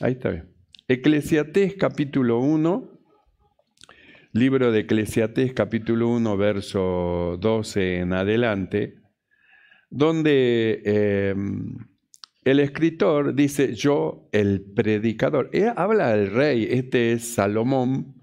Ahí está bien. Eclesiates capítulo 1, libro de eclesiates capítulo 1, verso 12 en adelante, donde em, el escritor dice, yo el predicador. habla el rey, este es Salomón,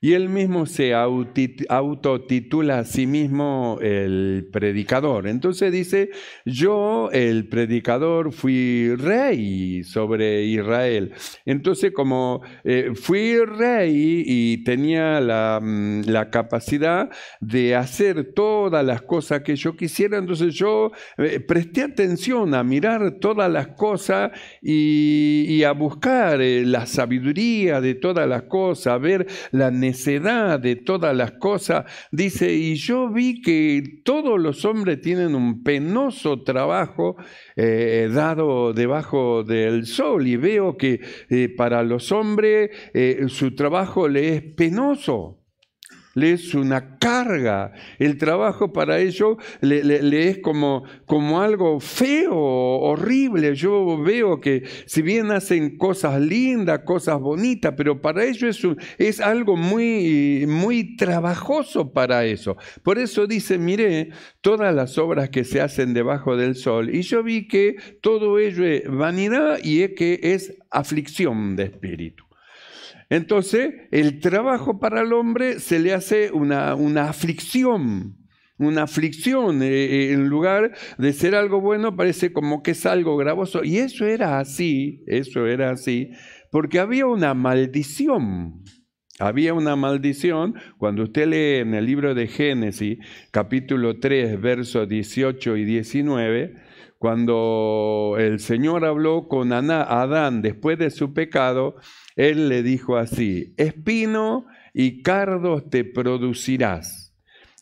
y él mismo se autotitula a sí mismo el predicador. Entonces dice, yo el predicador fui rey sobre Israel. Entonces como eh, fui rey y tenía mm, la, capacidad de hacer todas las cosas que yo quisiera, entonces yo eh, presté atención a mirar todas las cosas y, a buscar eh, la sabiduría de todas las cosas, a ver la necesidad de todas las cosas, dice, y yo vi que todos los hombres tienen un penoso trabajo eh, dado debajo del sol, y veo que eh, para los hombres eh, su trabajo le es penoso le es una carga. El trabajo para ellos le, es como, como algo feo, horrible. Yo veo que si bien hacen cosas lindas, cosas bonitas, pero para ellos es, es algo muy, muy trabajoso para eso. Por eso dice, miré todas las obras que se hacen debajo del sol y yo vi que todo ello es vanidad y es que es aflicción de espíritu. Entonces, el trabajo para el hombre se le hace una, una aflicción, una aflicción. Eh, eh, en lugar de ser algo bueno, parece como que es algo gravoso. Y eso era así, eso era así, porque había una maldición. Había una maldición, cuando usted lee en el libro de Génesis, capítulo 3, versos 18 y 19, cuando el Señor habló con Adán después de su pecado, él le dijo así, espino y cardos te producirás,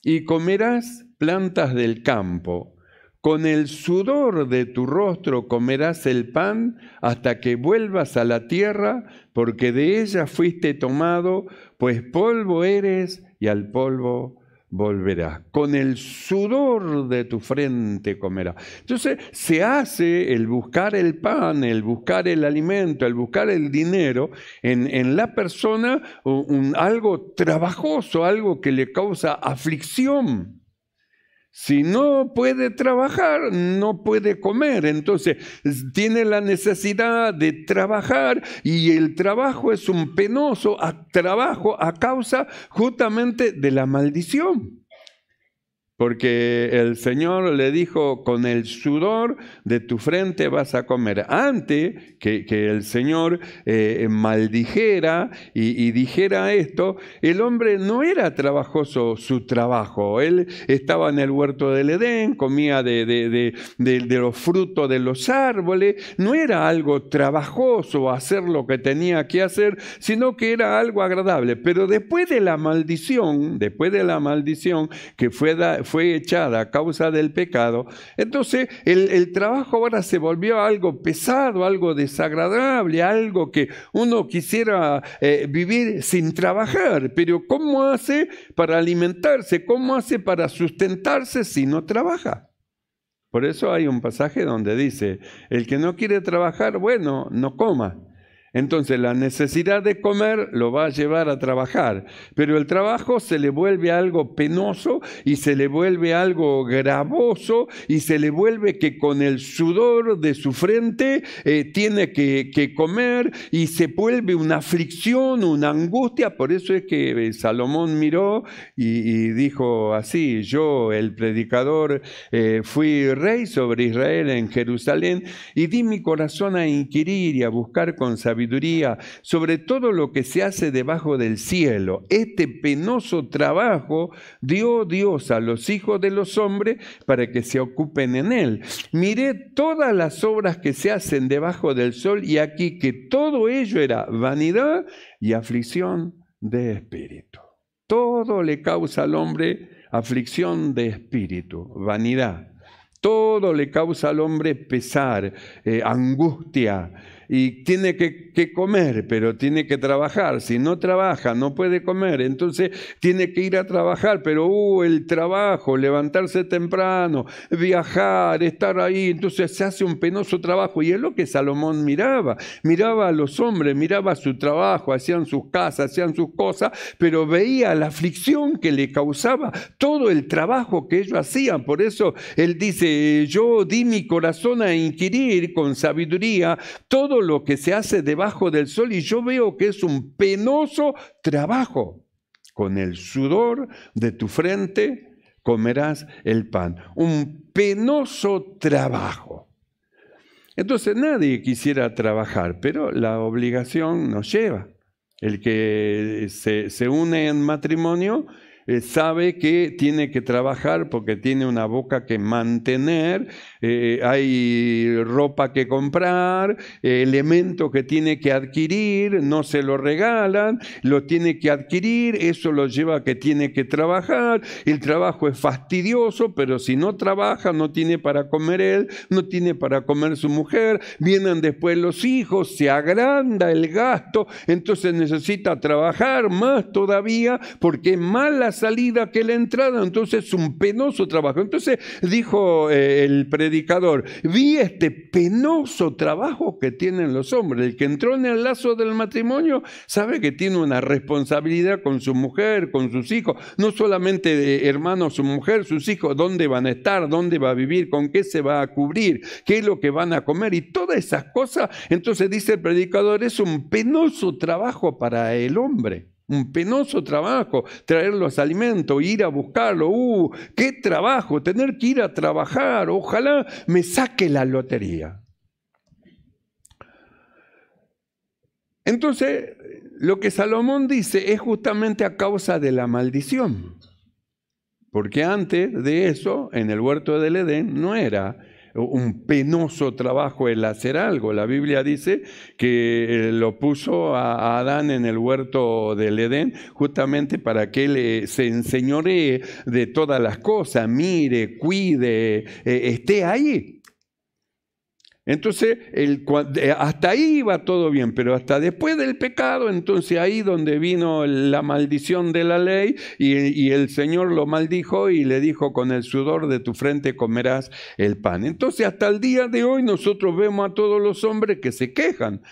y comerás plantas del campo. Con el sudor de tu rostro comerás el pan hasta que vuelvas a la tierra, porque de ella fuiste tomado, pues polvo eres y al polvo volverá Con el sudor de tu frente comerá Entonces se hace el buscar el pan, el buscar el alimento, el buscar el dinero en, la persona algo trabajoso, algo que le causa aflicción. Si no puede trabajar, no puede comer. Entonces, tiene la necesidad de trabajar y el trabajo es un penoso trabajo a causa justamente de la maldición. Porque el Señor le dijo, con el sudor de tu frente vas a comer. Antes que, el Señor eh, maldijera y, dijera esto, el hombre no era trabajoso su trabajo. Él estaba en el huerto del Edén, comía de, los frutos de los árboles. No era algo trabajoso hacer lo que tenía que hacer, sino que era algo agradable. Pero después de la maldición, después de la maldición que fue, fue echada a causa del pecado, entonces el, trabajo ahora se volvió algo pesado, algo desagradable, algo que uno quisiera eh, vivir sin trabajar. Pero ¿cómo hace para alimentarse? ¿Cómo hace para sustentarse si no trabaja? Por eso hay un pasaje donde dice, el que no quiere trabajar, bueno, no coma. Entonces la necesidad de comer lo va a llevar a trabajar, pero el trabajo se le vuelve algo penoso y se le vuelve algo gravoso y se le vuelve que con el sudor de su frente eh, tiene que, comer y se vuelve una aflicción, una angustia. Por eso es que eh, Salomón miró y, dijo así, yo el predicador eh, fui rey sobre Israel en Jerusalén y di mi corazón a inquirir y a buscar con sabiduría sobre todo lo que se hace debajo del cielo. Este penoso trabajo dio Dios a los hijos de los hombres para que se ocupen en él. Miré todas las obras que se hacen debajo del sol y aquí que todo ello era vanidad y aflicción de espíritu. Todo le causa al hombre aflicción de espíritu, vanidad. Todo le causa al hombre pesar, eh, angustia, y tiene que, comer, pero tiene que trabajar. Si no trabaja, no puede comer. Entonces tiene que ir a trabajar, pero uh, el trabajo, levantarse temprano, viajar, estar ahí. Entonces se hace un penoso trabajo. Y es lo que Salomón miraba. Miraba a los hombres, miraba su trabajo, hacían sus casas, hacían sus cosas, pero veía la aflicción que le causaba todo el trabajo que ellos hacían. Por eso él dice, yo di mi corazón a inquirir con sabiduría todo lo que se hace debajo del sol y yo veo que es un penoso trabajo. Con el sudor de tu frente comerás el pan. Un penoso trabajo. Entonces nadie quisiera trabajar, pero la obligación nos lleva. El que se, une en matrimonio eh, sabe que tiene que trabajar porque tiene una boca que mantener, eh, hay ropa que comprar, elementos que tiene que adquirir, no se lo regalan, lo tiene que adquirir, eso lo lleva a que tiene que trabajar, el trabajo es fastidioso, pero si no trabaja no tiene para comer él, no tiene para comer su mujer, vienen después los hijos, se agranda el gasto, entonces necesita trabajar más todavía porque es más la salida que la entrada, entonces es un penoso trabajo. Entonces dijo eh, el predicador, predicador, vi este penoso trabajo que tienen los hombres. El que entró en el lazo del matrimonio sabe que tiene una responsabilidad con su mujer, con sus hijos, no solamente de eh, hermano, su mujer, sus hijos, dónde van a estar, dónde va a vivir, con qué se va a cubrir, qué es lo que van a comer y todas esas cosas. Entonces dice el predicador, es un penoso trabajo para el hombre. Un penoso trabajo, traer los alimentos, ir a buscarlo. ¡Uh! ¡Qué trabajo! Tener que ir a trabajar. Ojalá me saque la lotería. Entonces, lo que Salomón dice es justamente a causa de la maldición. Porque antes de eso, en el huerto del Edén, no era un penoso trabajo el hacer algo. La Biblia dice que eh, lo puso a Adán en el huerto del Edén justamente para que él se enseñore de todas las cosas, mire, cuide, eh, esté ahí. Entonces, el, hasta ahí iba todo bien, pero hasta después del pecado, entonces ahí donde vino la maldición de la ley y, el Señor lo maldijo y le dijo, con el sudor de tu frente comerás el pan. Entonces, hasta el día de hoy nosotros vemos a todos los hombres que se quejan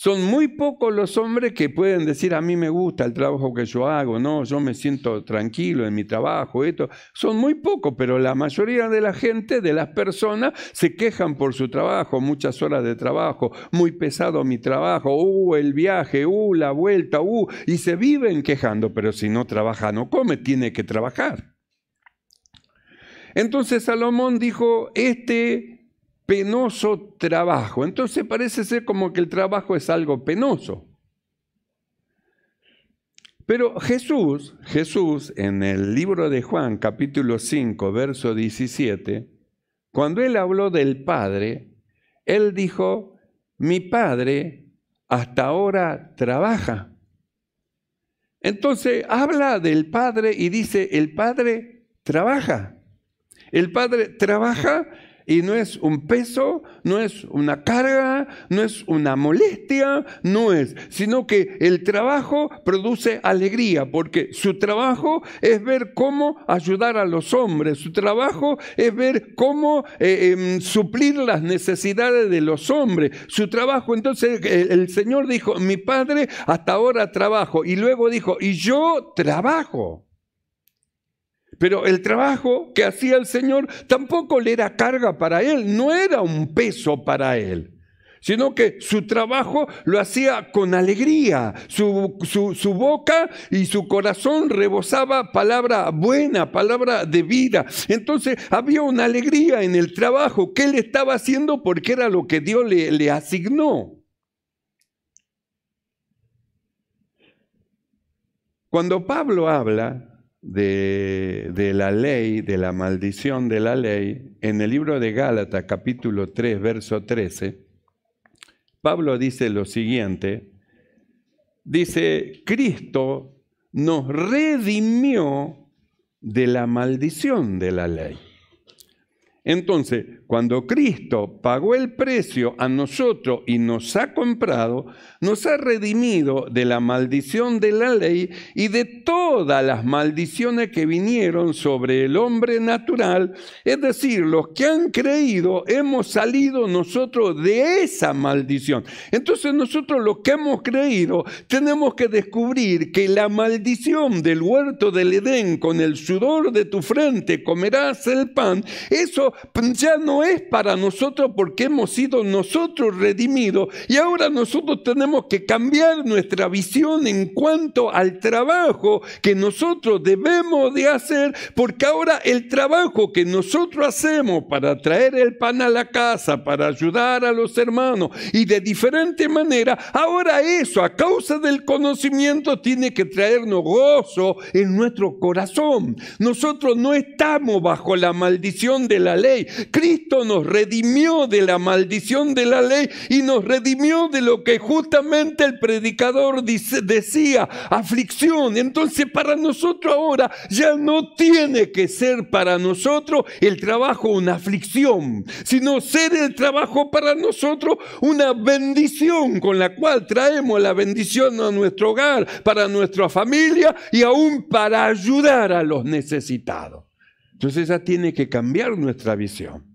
son muy pocos los hombres que pueden decir, a mí me gusta el trabajo que yo hago, no, yo me siento tranquilo en mi trabajo, esto. Son muy pocos, pero la mayoría de la gente, de las personas, se quejan por su trabajo, muchas horas de trabajo, muy pesado mi trabajo, uh, el viaje, uh, la vuelta, uh, y se viven quejando, pero si no trabaja, no come, tiene que trabajar. Entonces Salomón dijo, este penoso trabajo. Entonces parece ser como que el trabajo es algo penoso. Pero Jesús, Jesús en el libro de Juan capítulo 5, verso 17, cuando él habló del Padre, él dijo, mi Padre hasta ahora trabaja. Entonces habla del Padre y dice, el Padre trabaja. El Padre trabaja y no es un peso, no es una carga, no es una molestia, no es, sino que el trabajo produce alegría, porque su trabajo es ver cómo ayudar a los hombres, su trabajo es ver cómo eh, em, suplir las necesidades de los hombres, su trabajo. Entonces el, el Señor dijo, mi Padre hasta ahora trabajo, y luego dijo, y yo trabajo. Pero el trabajo que hacía el Señor tampoco le era carga para él, no era un peso para él, sino que su trabajo lo hacía con alegría, su, boca y su corazón rebosaba palabra buena, palabra de vida. Entonces había una alegría en el trabajo que él estaba haciendo porque era lo que Dios le, le asignó. Cuando Pablo habla de, la ley, de la maldición de la ley, en el libro de Gálatas capítulo 3, verso 13, Pablo dice lo siguiente, dice, Cristo nos redimió de la maldición de la ley. Entonces, cuando Cristo pagó el precio a nosotros y nos ha comprado, nos ha redimido de la maldición de la ley y de todas las maldiciones que vinieron sobre el hombre natural. Es decir, los que han creído hemos salido nosotros de esa maldición. Entonces nosotros los que hemos creído tenemos que descubrir que la maldición del huerto del Edén con el sudor de tu frente comerás el pan, eso pues ya no es para nosotros porque hemos sido nosotros redimidos y ahora nosotros tenemos que cambiar nuestra visión en cuanto al trabajo que nosotros debemos de hacer porque ahora el trabajo que nosotros hacemos para traer el pan a la casa, para ayudar a los hermanos y de diferente manera, ahora eso a causa del conocimiento tiene que traernos gozo en nuestro corazón. Nosotros no estamos bajo la maldición de la ley Cristo nos redimió de la maldición de la ley y nos redimió de lo que justamente el predicador decía, aflicción. Entonces para nosotros ahora ya no tiene que ser para nosotros el trabajo una aflicción, sino ser el trabajo para nosotros una bendición con la cual traemos la bendición a nuestro hogar, para nuestra familia y aún para ayudar a los necesitados. Entonces esa tiene que cambiar nuestra visión.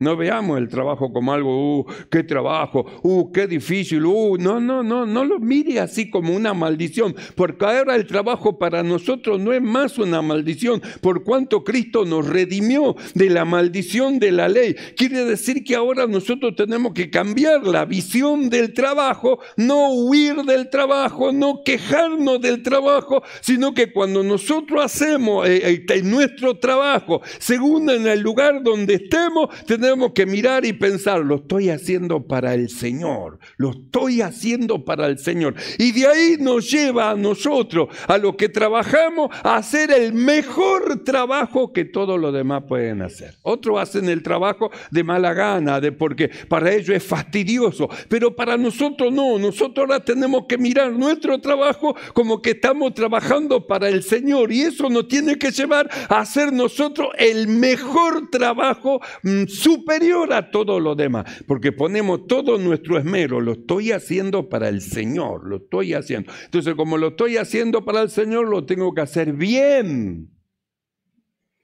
No veamos el trabajo como algo, uh, qué trabajo, uh, qué difícil, uh, no, no, no, no lo mire así como una maldición, porque ahora el trabajo para nosotros no es más una maldición, por cuanto Cristo nos redimió de la maldición de la ley. Quiere decir que ahora nosotros tenemos que cambiar la visión del trabajo, no huir del trabajo, no quejarnos del trabajo, sino que cuando nosotros hacemos eh, eh, nuestro trabajo, según en el lugar donde estemos, tenemos tenemos que mirar y pensar, lo estoy haciendo para el Señor, lo estoy haciendo para el Señor. Y de ahí nos lleva a nosotros, a los que trabajamos, a hacer el mejor trabajo que todos los demás pueden hacer. Otros hacen el trabajo de mala gana, de porque para ellos es fastidioso, pero para nosotros no, nosotros ahora tenemos que mirar nuestro trabajo como que estamos trabajando para el Señor y eso nos tiene que llevar a hacer nosotros el mejor trabajo, mm, superior a todo lo demás, porque ponemos todo nuestro esmero, lo estoy haciendo para el Señor, lo estoy haciendo. Entonces, como lo estoy haciendo para el Señor, lo tengo que hacer bien.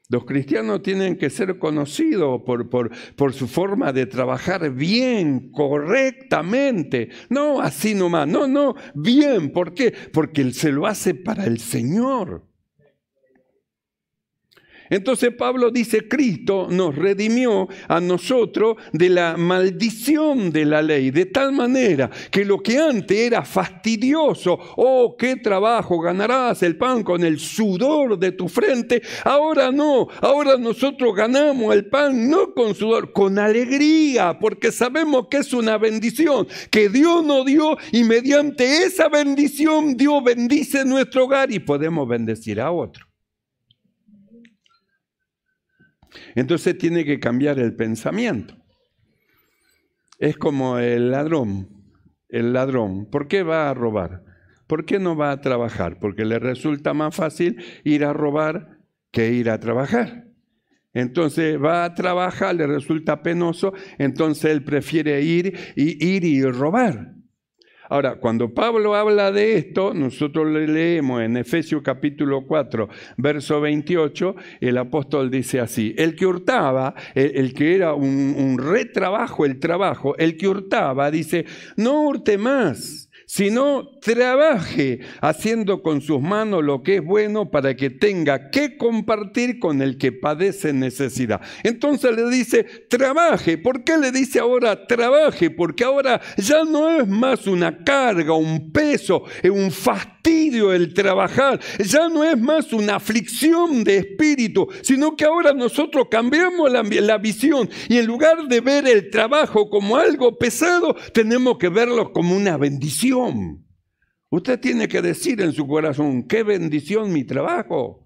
Los cristianos tienen que ser conocidos por, por, su forma de trabajar bien, correctamente. No así nomás, no, no, bien. ¿Por qué? Porque Él se lo hace para el Señor. Entonces Pablo dice, Cristo nos redimió a nosotros de la maldición de la ley, de tal manera que lo que antes era fastidioso, oh, qué trabajo, ganarás el pan con el sudor de tu frente, ahora no, ahora nosotros ganamos el pan no con sudor, con alegría, porque sabemos que es una bendición que Dios nos dio y mediante esa bendición Dios bendice nuestro hogar y podemos bendecir a otro. Entonces tiene que cambiar el pensamiento. Es como el ladrón. El ladrón, ¿por qué va a robar? ¿Por qué no va a trabajar? Porque le resulta más fácil ir a robar que ir a trabajar. Entonces va a trabajar, le resulta penoso, entonces él prefiere ir y ir y robar. Ahora, cuando Pablo habla de esto, nosotros le leemos en Efesios capítulo 4, verso 28, el apóstol dice así, el que hurtaba, el, que era un, un retrabajo el trabajo, el que hurtaba dice, no hurte más sino trabaje haciendo con sus manos lo que es bueno para que tenga que compartir con el que padece necesidad. Entonces le dice, trabaje. ¿Por qué le dice ahora trabaje? Porque ahora ya no es más una carga, un peso, un fastidio el trabajar. Ya no es más una aflicción de espíritu, sino que ahora nosotros cambiamos la, la visión y en lugar de ver el trabajo como algo pesado, tenemos que verlo como una bendición. Usted tiene que decir en su corazón, qué bendición mi trabajo.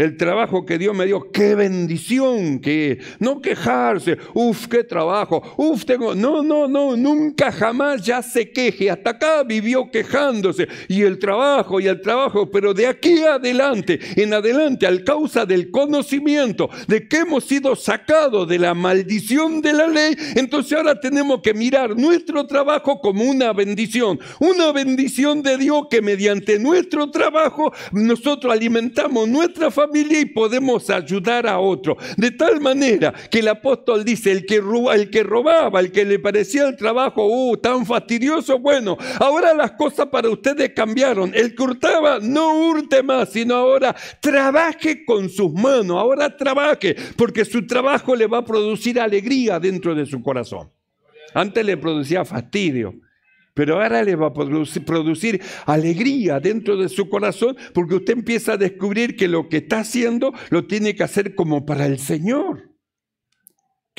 El trabajo que Dios me dio, qué bendición que no quejarse, uf, qué trabajo, uf, tengo, no, no, no, nunca jamás ya se queje, hasta acá vivió quejándose y el trabajo y el trabajo, pero de aquí adelante, en adelante, al causa del conocimiento de que hemos sido sacados de la maldición de la ley, entonces ahora tenemos que mirar nuestro trabajo como una bendición, una bendición de Dios que mediante nuestro trabajo nosotros alimentamos nuestra familia y podemos ayudar a otro. De tal manera que el apóstol dice, el que, el que robaba, el que le parecía el trabajo uh, tan fastidioso, bueno, ahora las cosas para ustedes cambiaron. El que hurtaba no hurte más, sino ahora trabaje con sus manos, ahora trabaje, porque su trabajo le va a producir alegría dentro de su corazón. Antes le producía fastidio. Pero ahora le va a producir alegría dentro de su corazón porque usted empieza a descubrir que lo que está haciendo lo tiene que hacer como para el Señor.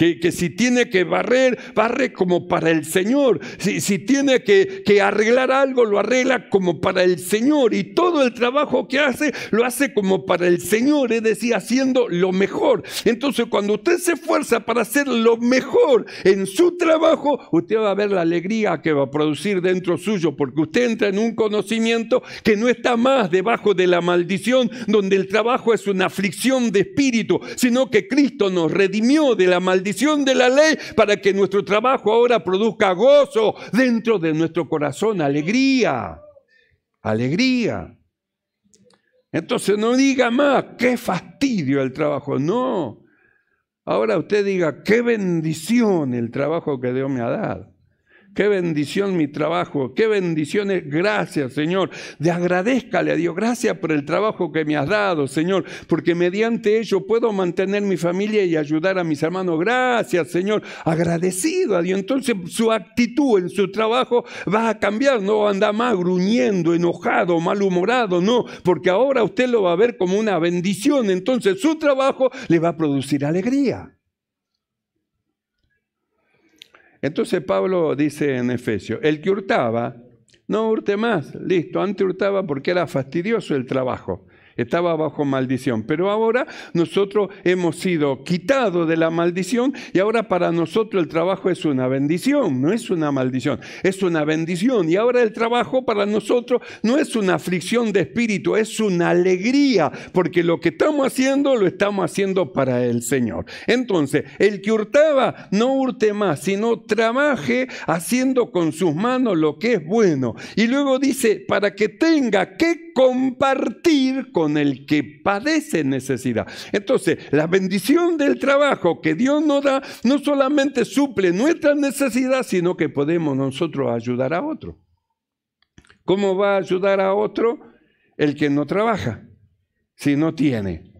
Que, si tiene que barrer, barre como para el Señor. Si, si tiene que, que, arreglar algo, lo arregla como para el Señor. Y todo el trabajo que hace, lo hace como para el Señor, es decir, haciendo lo mejor. Entonces, cuando usted se esfuerza para hacer lo mejor en su trabajo, usted va a ver la alegría que va a producir dentro suyo, porque usted entra en un conocimiento que no está más debajo de la maldición, donde el trabajo es una aflicción de espíritu, sino que Cristo nos redimió de la maldición de la ley para que nuestro trabajo ahora produzca gozo dentro de nuestro corazón, alegría, alegría. Entonces no diga más, qué fastidio el trabajo, no. Ahora usted diga, qué bendición el trabajo que Dios me ha dado. Qué bendición mi trabajo, qué bendiciones. Gracias, Señor. De agradezcale a Dios, gracias por el trabajo que me has dado, Señor, porque mediante ello puedo mantener mi familia y ayudar a mis hermanos. Gracias, Señor. Agradecido a Dios. Entonces su actitud en su trabajo va a cambiar, no anda más gruñendo, enojado, malhumorado, no, porque ahora usted lo va a ver como una bendición. Entonces su trabajo le va a producir alegría. Entonces Pablo dice en Efesio, el que hurtaba, no hurte más, listo, antes hurtaba porque era fastidioso el trabajo. Estaba bajo maldición. Pero ahora nosotros hemos sido quitados de la maldición y ahora para nosotros el trabajo es una bendición, no es una maldición, es una bendición. Y ahora el trabajo para nosotros no es una aflicción de espíritu, es una alegría, porque lo que estamos haciendo lo estamos haciendo para el Señor. Entonces, el que hurtaba no hurte más, sino trabaje haciendo con sus manos lo que es bueno. Y luego dice, para que tenga que compartir con el que padece necesidad. Entonces, la bendición del trabajo que Dios nos da no solamente suple nuestra necesidad, sino que podemos nosotros ayudar a otro. ¿Cómo va a ayudar a otro el que no trabaja, si no tiene?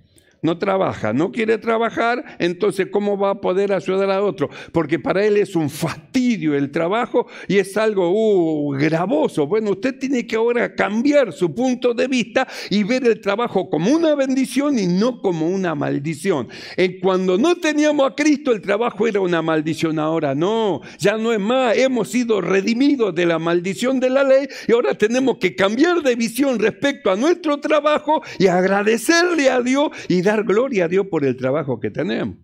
no trabaja, no quiere trabajar, entonces ¿cómo va a poder ayudar a otro? Porque para él es un fastidio el trabajo y es algo uh, gravoso. Bueno, usted tiene que ahora cambiar su punto de vista y ver el trabajo como una bendición y no como una maldición. En eh, Cuando no teníamos a Cristo, el trabajo era una maldición, ahora no, ya no es más, hemos sido redimidos de la maldición de la ley y ahora tenemos que cambiar de visión respecto a nuestro trabajo y agradecerle a Dios y dar gloria a Dios por el trabajo que tenemos.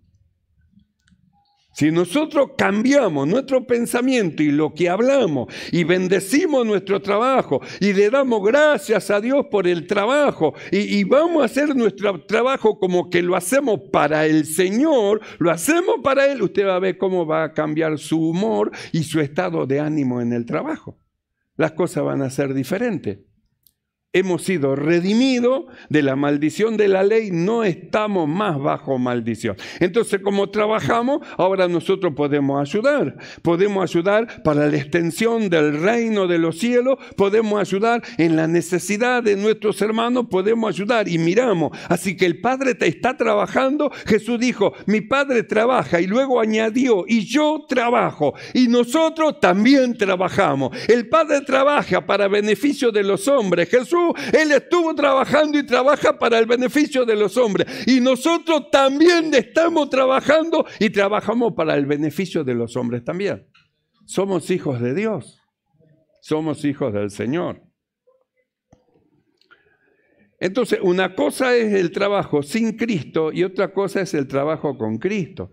Si nosotros cambiamos nuestro pensamiento y lo que hablamos y bendecimos nuestro trabajo y le damos gracias a Dios por el trabajo y, y, vamos a hacer nuestro trabajo como que lo hacemos para el Señor, lo hacemos para Él, usted va a ver cómo va a cambiar su humor y su estado de ánimo en el trabajo. Las cosas van a ser diferentes hemos sido redimidos de la maldición de la ley, no estamos más bajo maldición. Entonces, como trabajamos, ahora nosotros podemos ayudar. Podemos ayudar para la extensión del reino de los cielos, podemos ayudar en la necesidad de nuestros hermanos, podemos ayudar y miramos. Así que el Padre te está trabajando. Jesús dijo, mi Padre trabaja y luego añadió, y yo trabajo y nosotros también trabajamos. El Padre trabaja para beneficio de los hombres. Jesús él estuvo trabajando y trabaja para el beneficio de los hombres. Y nosotros también estamos trabajando y trabajamos para el beneficio de los hombres también. Somos hijos de Dios. Somos hijos del Señor. Entonces, una cosa es el trabajo sin Cristo y otra cosa es el trabajo con Cristo.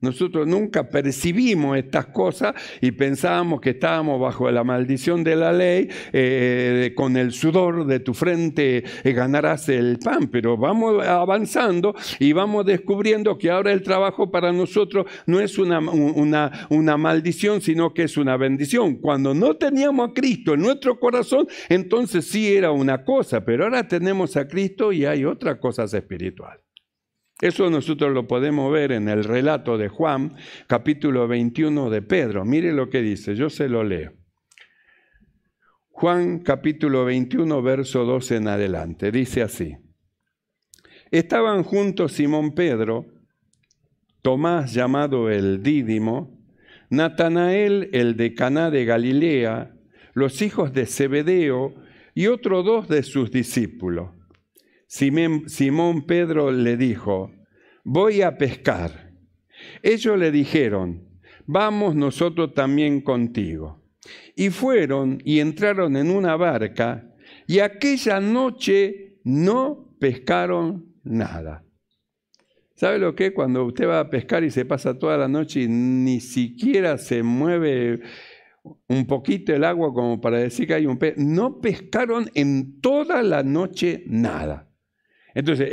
Nosotros nunca percibimos estas cosas y pensábamos que estábamos bajo la maldición de la ley, eh, eh, con el sudor de tu frente eh, ganarás el pan, pero vamos avanzando y vamos descubriendo que ahora el trabajo para nosotros no es una maldición, sino que es una bendición. Cuando no teníamos a Cristo en nuestro corazón, entonces sí era una cosa, pero ahora tenemos a Cristo y hay otras cosas espirituales. Eso nosotros lo podemos ver en el relato de Juan, capítulo 21 de Pedro. Mire lo que dice, yo se lo leo. Juan capítulo 21, verso 2 en adelante. Dice así. Estaban juntos Simón Pedro, Tomás llamado el Dídimo, Natanael el de Caná de Galilea, los hijos de Zebedeo y otros dos de sus discípulos. Simón Pedro le dijo, voy a pescar. Ellos le dijeron, vamos nosotros también contigo. Y fueron y entraron en una barca y aquella noche no pescaron nada. ¿Sabe lo que cuando usted va a pescar y se pasa toda la noche y ni siquiera se mueve un poquito el agua como para decir que hay un pez? No pescaron en toda la noche nada. Entonces,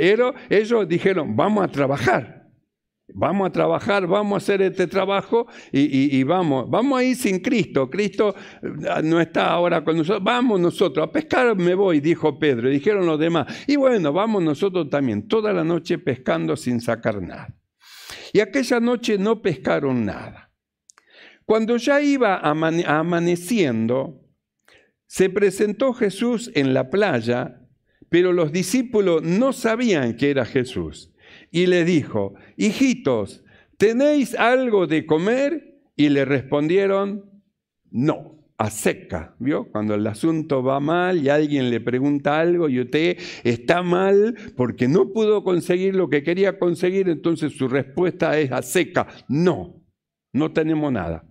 ellos dijeron, vamos a trabajar. Vamos a trabajar, vamos a hacer este trabajo y, vamos, vamos a ir sin Cristo. Cristo eh, no está ahora con nosotros. Vamos nosotros, a pescar me voy, dijo Pedro. Y dijeron los demás. Y bueno, vamos nosotros también, toda la noche pescando sin sacar nada. Y aquella noche no pescaron nada. Cuando ya iba amaneciendo, se presentó Jesús en la playa pero los discípulos no sabían que era Jesús. Y le dijo, hijitos, ¿tenéis algo de comer? Y le respondieron, no a seca, ¿vio? Cuando el asunto va mal y alguien le pregunta algo y usted está mal porque no pudo conseguir lo que quería conseguir, entonces su respuesta es a seca, no, no tenemos nada.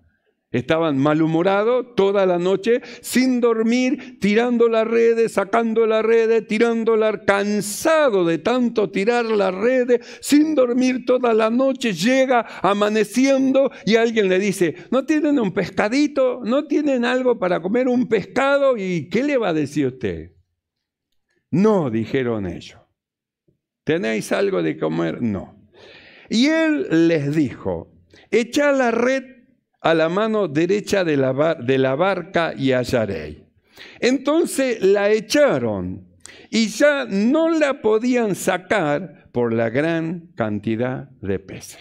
Estaban malhumorados toda la noche, sin dormir, tirando las redes, sacando las redes, tirando la cansado de tanto tirar las redes, sin dormir toda la noche, llega amaneciendo y alguien le dice, ¿no tienen un pescadito? ¿No tienen algo para comer un pescado? ¿Y qué le va a decir usted? No, dijeron ellos. ¿Tenéis algo de comer? No. Y él les dijo, echa la red a la mano derecha de la, de la barca y hallaré. Entonces la echaron y ya no la podían sacar por la gran cantidad de peces.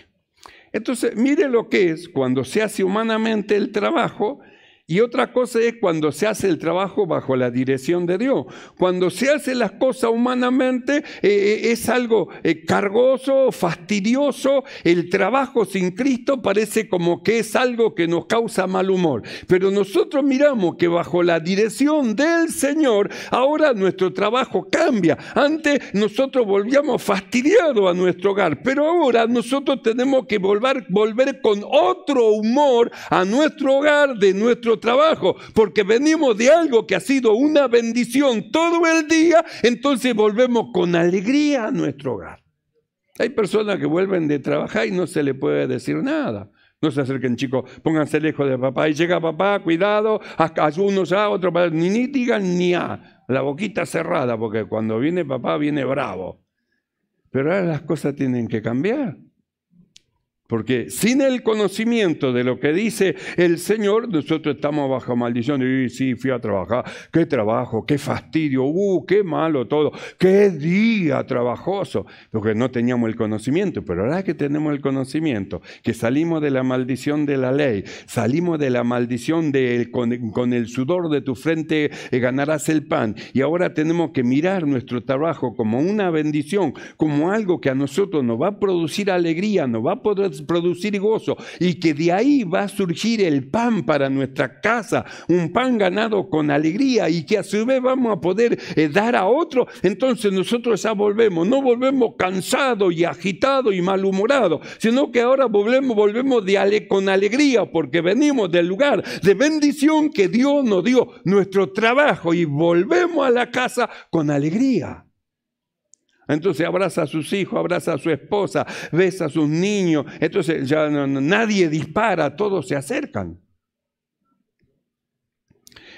Entonces, mire lo que es cuando se hace humanamente el trabajo y otra cosa es cuando se hace el trabajo bajo la dirección de Dios. Cuando se hacen las cosas humanamente eh, eh, es algo eh, cargoso, fastidioso. El trabajo sin Cristo parece como que es algo que nos causa mal humor. Pero nosotros miramos que bajo la dirección del Señor ahora nuestro trabajo cambia. Antes nosotros volvíamos fastidiados a nuestro hogar, pero ahora nosotros tenemos que volver, volver con otro humor a nuestro hogar de nuestro trabajo, porque venimos de algo que ha sido una bendición todo el día, entonces volvemos con alegría a nuestro hogar. Hay personas que vuelven de trabajar y no se le puede decir nada. No se acerquen, chicos, pónganse lejos de papá. Y llega papá, cuidado, uno a otro, ni, ni digan ni a, la boquita cerrada, porque cuando viene papá viene bravo. Pero ahora las cosas tienen que cambiar. Porque sin el conocimiento de lo que dice el Señor, nosotros estamos bajo maldición. Y sí, fui a trabajar, qué trabajo, qué fastidio, uh, qué malo todo, qué día trabajoso. Porque no teníamos el conocimiento, pero ahora que tenemos el conocimiento, que salimos de la maldición de la ley, salimos de la maldición de con, el sudor de tu frente eh, ganarás el pan. Y ahora tenemos que mirar nuestro trabajo como una bendición, como algo que a nosotros nos va a producir alegría, nos va a poder producir gozo y que de ahí va a surgir el pan para nuestra casa, un pan ganado con alegría y que a su vez vamos a poder eh, dar a otro, entonces nosotros ya volvemos, no volvemos cansados y agitado y malhumorado, sino que ahora volvemos, volvemos con alegría porque venimos del lugar de bendición que Dios nos dio, nuestro trabajo y volvemos a la casa con alegría. Entonces abraza a sus hijos, abraza a su esposa, besa a sus niños. Entonces ya nadie dispara, todos se acercan.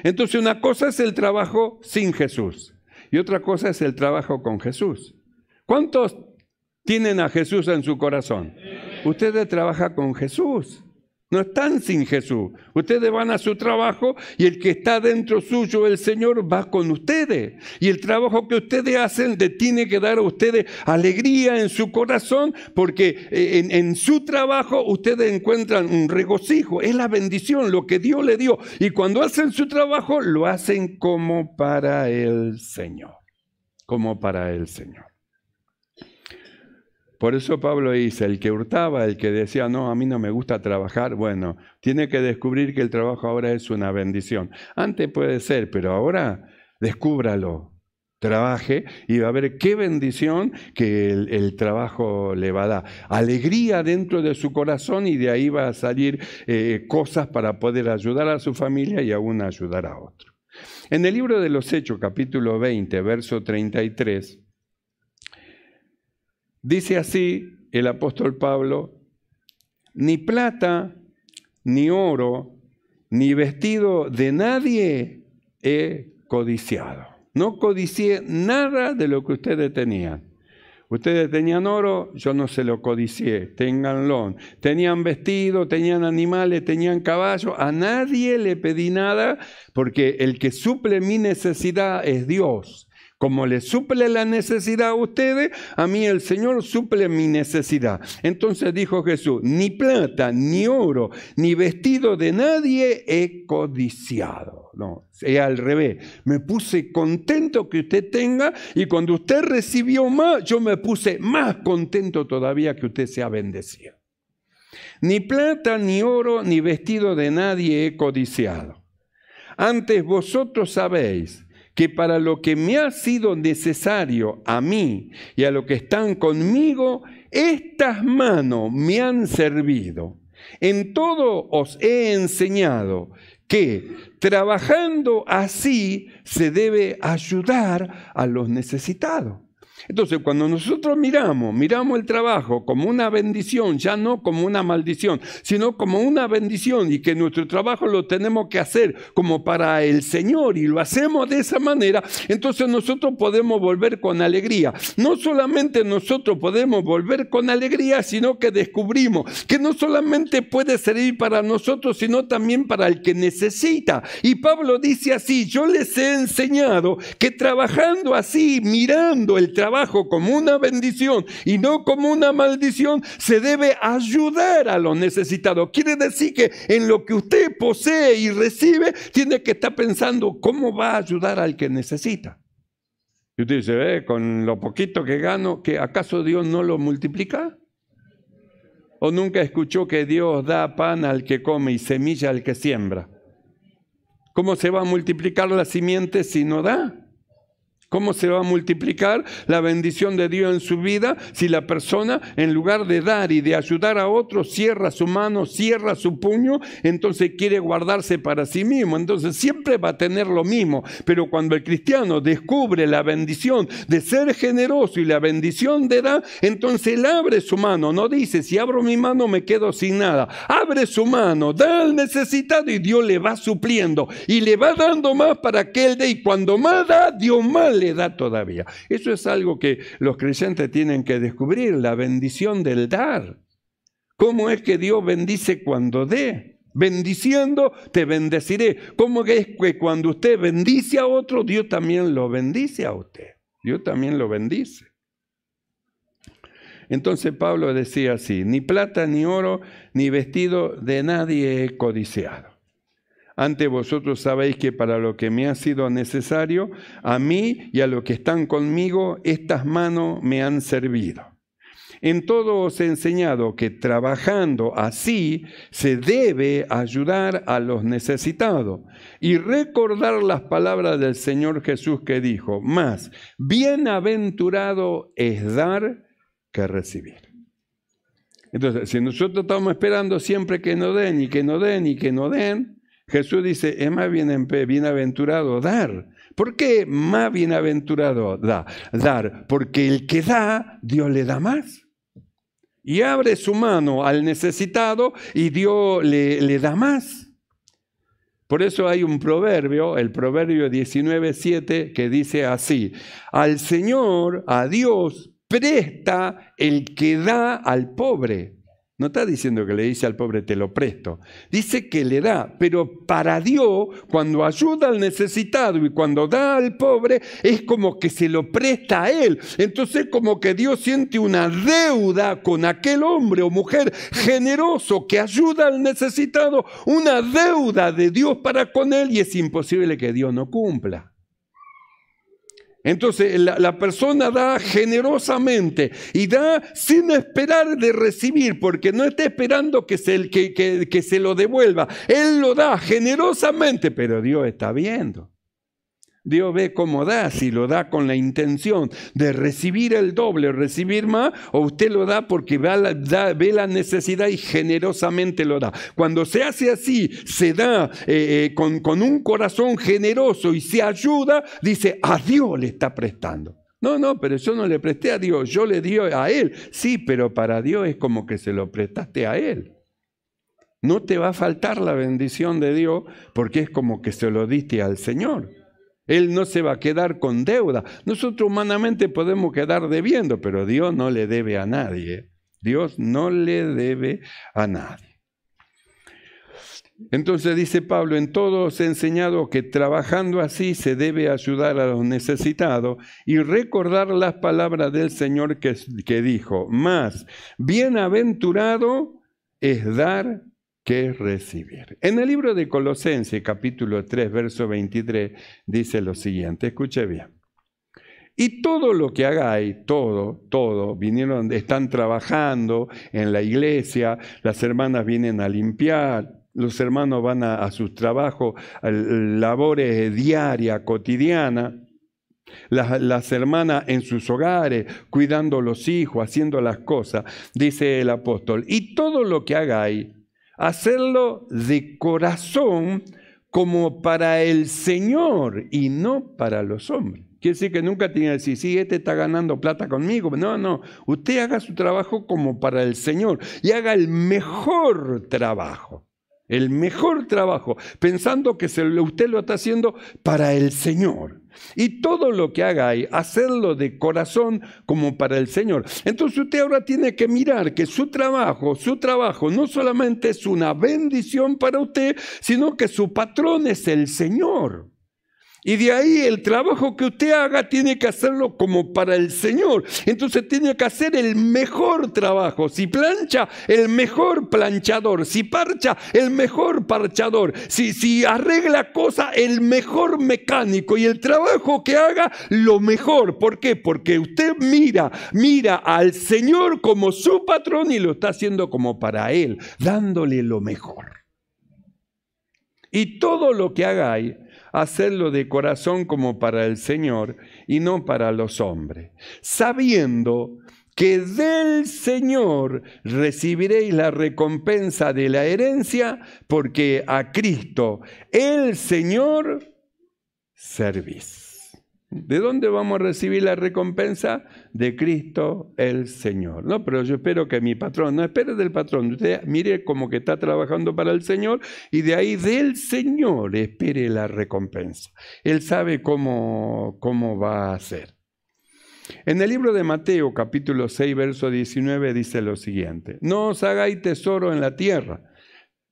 Entonces una cosa es el trabajo sin Jesús y otra cosa es el trabajo con Jesús. ¿Cuántos tienen a Jesús en su corazón? Ustedes trabajan con Jesús. No están sin Jesús. Ustedes van a su trabajo y el que está dentro suyo, el Señor, va con ustedes. Y el trabajo que ustedes hacen le tiene que dar a ustedes alegría en su corazón, porque eh, en, en, su trabajo ustedes encuentran un regocijo. Es la bendición, lo que Dios le dio. Y cuando hacen su trabajo, lo hacen como para el Señor. Como para el Señor. Por eso Pablo dice, el que hurtaba, el que decía, no, a mí no me gusta trabajar, bueno, tiene que descubrir que el trabajo ahora es una bendición. Antes puede ser, pero ahora descúbralo, trabaje y va a ver qué bendición que el, trabajo le va a dar. Alegría dentro de su corazón y de ahí va a salir eh, cosas para poder ayudar a su familia y aún ayudar a otro. En el libro de los Hechos, capítulo 20, verso 33, Dice así el apóstol Pablo, ni plata, ni oro, ni vestido de nadie he codiciado. No codicié nada de lo que ustedes tenían. Ustedes tenían oro, yo no se lo codicié, ténganlo. Tenían vestido, tenían animales, tenían caballo. A nadie le pedí nada porque el que suple mi necesidad es Dios. Como le suple la necesidad a ustedes, a mí el Señor suple mi necesidad. Entonces dijo Jesús, ni plata, ni oro, ni vestido de nadie he codiciado. No, es al revés. Me puse contento que usted tenga y cuando usted recibió más, yo me puse más contento todavía que usted sea bendecido. Ni plata, ni oro, ni vestido de nadie he codiciado. Antes vosotros sabéis que para lo que me ha sido necesario a mí y a los que están conmigo, estas manos me han servido. En todo os he enseñado que trabajando así se debe ayudar a los necesitados. Entonces, cuando nosotros miramos, miramos el trabajo como una bendición, ya no como una maldición, sino como una bendición y que nuestro trabajo lo tenemos que hacer como para el Señor y lo hacemos de esa manera, entonces nosotros podemos volver con alegría. No solamente nosotros podemos volver con alegría, sino que descubrimos que no solamente puede servir para nosotros, sino también para el que necesita. Y Pablo dice así, yo les he enseñado que trabajando así, mirando el trabajo, como una bendición y no como una maldición, se debe ayudar a los necesitados. Quiere decir que en lo que usted posee y recibe, tiene que estar pensando cómo va a ayudar al que necesita. Y usted dice, con lo poquito que gano, ¿que acaso Dios no lo multiplica? ¿O nunca escuchó que Dios da pan al que come y semilla al que siembra? ¿Cómo se va a multiplicar la simiente si no da? ¿Cómo se va a multiplicar la bendición de Dios en su vida si la persona, en lugar de dar y de ayudar a otros, cierra su mano, cierra su puño, entonces quiere guardarse para sí mismo? Entonces siempre va a tener lo mismo. Pero cuando el cristiano descubre la bendición de ser generoso y la bendición de dar, entonces él abre su mano. No dice, si abro mi mano me quedo sin nada. Abre su mano, da al necesitado y Dios le va supliendo y le va dando más para aquel él Y cuando más da, Dios más le da todavía. Eso es algo que los creyentes tienen que descubrir, la bendición del dar. ¿Cómo es que Dios bendice cuando dé? Bendiciendo, te bendeciré. ¿Cómo es que cuando usted bendice a otro, Dios también lo bendice a usted? Dios también lo bendice. Entonces Pablo decía así, ni plata, ni oro, ni vestido de nadie he codiciado ante vosotros sabéis que para lo que me ha sido necesario, a mí y a los que están conmigo, estas manos me han servido. En todo os he enseñado que trabajando así se debe ayudar a los necesitados y recordar las palabras del Señor Jesús que dijo, más bienaventurado es dar que recibir. Entonces, si nosotros estamos esperando siempre que nos den y que nos den y que nos den, Jesús dice, es más bienaventurado dar. ¿Por qué más bienaventurado da? dar? Porque el que da, Dios le da más. Y abre su mano al necesitado y Dios le, le da más. Por eso hay un proverbio, el proverbio 19.7, que dice así, al Señor, a Dios, presta el que da al pobre no está diciendo que le dice al pobre te lo presto. Dice que le da, pero para Dios, cuando ayuda al necesitado y cuando da al pobre, es como que se lo presta a él. Entonces como que Dios siente una deuda con aquel hombre o mujer generoso que ayuda al necesitado, una deuda de Dios para con él y es imposible que Dios no cumpla. Entonces la, persona da generosamente y da sin esperar de recibir, porque no está esperando que que, que se lo devuelva. Él lo da generosamente, pero Dios está viendo. Dios ve cómo da, si lo da con la intención de recibir el doble, recibir más, o usted lo da porque ve la, necesidad y generosamente lo da. Cuando se hace así, se da eh, eh, con, con un corazón generoso y se ayuda, dice, a Dios le está prestando. No, no, pero yo no le presté a Dios, yo le di a Él. Sí, pero para Dios es como que se lo prestaste a Él. No te va a faltar la bendición de Dios porque es como que se lo diste al Señor. Él no se va a quedar con deuda. Nosotros humanamente podemos quedar debiendo, pero Dios no le debe a nadie. Dios no le debe a nadie. Entonces dice Pablo, en todo os he enseñado que trabajando así se debe ayudar a los necesitados y recordar las palabras del Señor que, que dijo, más bienaventurado es dar que recibir. En el libro de Colosenses capítulo 3, verso 23, dice lo siguiente, escuche bien. Y todo lo que hagáis, todo, todo, vinieron, están trabajando en la iglesia, las hermanas vienen a limpiar, los hermanos van a, sus trabajos, labores diarias, cotidianas. Las, las, hermanas en sus hogares, cuidando los hijos, haciendo las cosas, dice el apóstol. Y todo lo que hagáis, hacerlo de corazón como para el Señor y no para los hombres. Quiere decir que nunca tiene que decir, sí, este está ganando plata conmigo. No, no, usted haga su trabajo como para el Señor y haga el mejor trabajo, el mejor trabajo, pensando que usted lo está haciendo para el Señor. Y todo lo que hagáis, hacerlo de corazón como para el Señor. Entonces usted ahora tiene que mirar que su trabajo, su trabajo no solamente es una bendición para usted, sino que su patrón es el Señor. Y de ahí el trabajo que usted haga tiene que hacerlo como para el Señor. Entonces tiene que hacer el mejor trabajo. Si plancha, el mejor planchador. Si parcha, el mejor parchador. Si, si arregla cosa, el mejor mecánico. Y el trabajo que haga, lo mejor. ¿Por qué? Porque usted mira, mira al Señor como su patrón y lo está haciendo como para Él, dándole lo mejor. Y todo lo que haga ahí hacerlo de corazón como para el Señor y no para los hombres, sabiendo que del Señor recibiréis la recompensa de la herencia, porque a Cristo, el Señor, servís. ¿De dónde vamos a recibir la recompensa? De Cristo el Señor. No, pero yo espero que mi patrón, no espere del patrón, usted mire como que está trabajando para el Señor y de ahí del Señor espere la recompensa. Él sabe cómo, cómo va a ser. En el libro de Mateo capítulo 6, verso 19 dice lo siguiente, no os hagáis tesoro en la tierra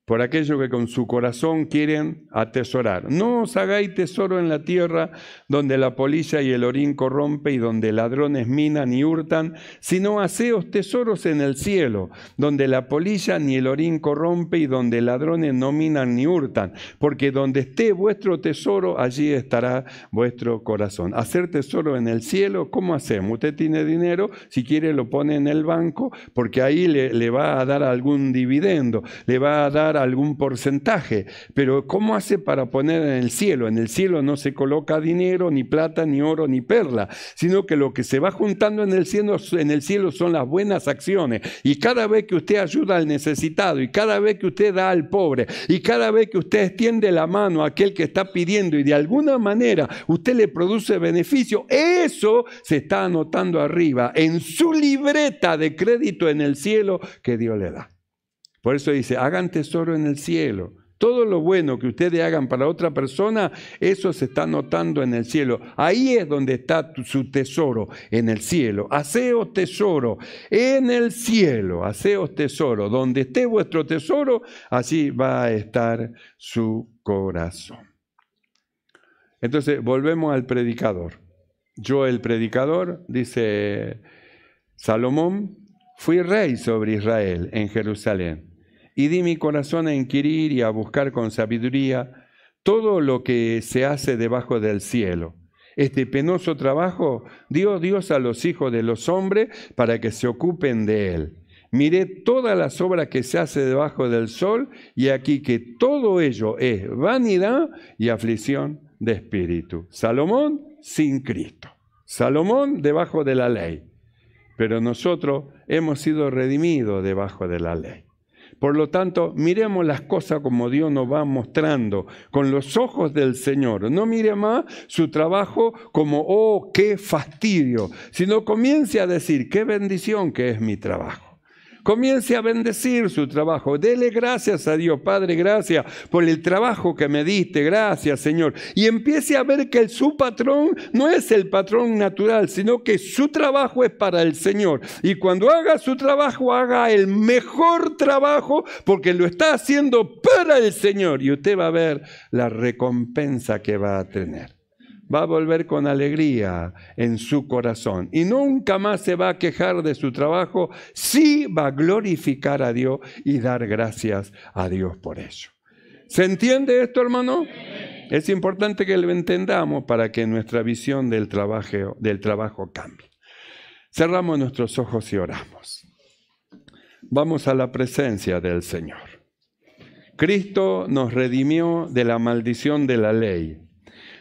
por aquello que con su corazón quieren atesorar. No os hagáis tesoro en la tierra donde la polilla y el orín corrompe y donde ladrones minan y hurtan, sino haceos tesoros en el cielo, donde la polilla ni el orín corrompe y donde ladrones no minan ni hurtan, porque donde esté vuestro tesoro, allí estará vuestro corazón. Hacer tesoro en el cielo, ¿cómo hacemos? Usted tiene dinero, si quiere lo pone en el banco, porque ahí le, le va a dar algún dividendo, le va a dar algún porcentaje, pero ¿cómo hace para poner en el cielo? En el cielo no se coloca dinero, ni plata, ni oro, ni perla, sino que lo que se va juntando en el cielo, en el cielo son las buenas acciones. Y cada vez que usted ayuda al necesitado, y cada vez que usted da al pobre, y cada vez que usted extiende la mano a aquel que está pidiendo y de alguna manera usted le produce beneficio, eso se está anotando arriba en su libreta de crédito en el cielo que Dios le da. Por eso dice, hagan tesoro en el cielo. Todo lo bueno que ustedes hagan para otra persona, eso se está notando en el cielo. Ahí es donde está su tesoro, en el cielo. Haceos tesoro en el cielo, haceos tesoro. Donde esté vuestro tesoro, así va a estar su corazón. Entonces, volvemos al predicador. Yo, el predicador, dice Salomón, fui rey sobre Israel en Jerusalén y di mi corazón a inquirir y a buscar con sabiduría todo lo que se hace debajo del cielo. Este penoso trabajo dio Dios a los hijos de los hombres para que se ocupen de él. Miré todas las obras que se hace debajo del sol y aquí que todo ello es vanidad y aflicción de espíritu. Salomón sin Cristo. Salomón debajo de la ley. Pero nosotros hemos sido redimidos debajo de la ley. Por lo tanto, miremos las cosas como Dios nos va mostrando, con los ojos del Señor. No mire más su trabajo como, oh, qué fastidio, sino comience a decir, qué bendición que es mi trabajo. Comience a bendecir su trabajo. Dele gracias a Dios, Padre, gracias por el trabajo que me diste. Gracias, Señor. Y empiece a ver que su patrón no es el patrón natural, sino que su trabajo es para el Señor. Y cuando haga su trabajo, haga el mejor trabajo porque lo está haciendo para el Señor. Y usted va a ver la recompensa que va a tener va a volver con alegría en su corazón y nunca más se va a quejar de su trabajo, si va a glorificar a Dios y dar gracias a Dios por ello. ¿Se entiende esto, hermano? Es importante que lo entendamos para que nuestra visión del trabajo, del trabajo cambie. Cerramos nuestros ojos y oramos. Vamos a la presencia del Señor. Cristo nos redimió de la maldición de la ley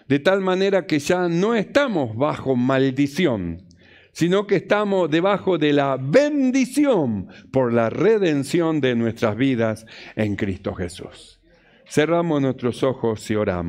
de tal manera que ya no estamos bajo maldición, sino que estamos debajo de la bendición por la redención de nuestras vidas en Cristo Jesús. Cerramos nuestros ojos y oramos.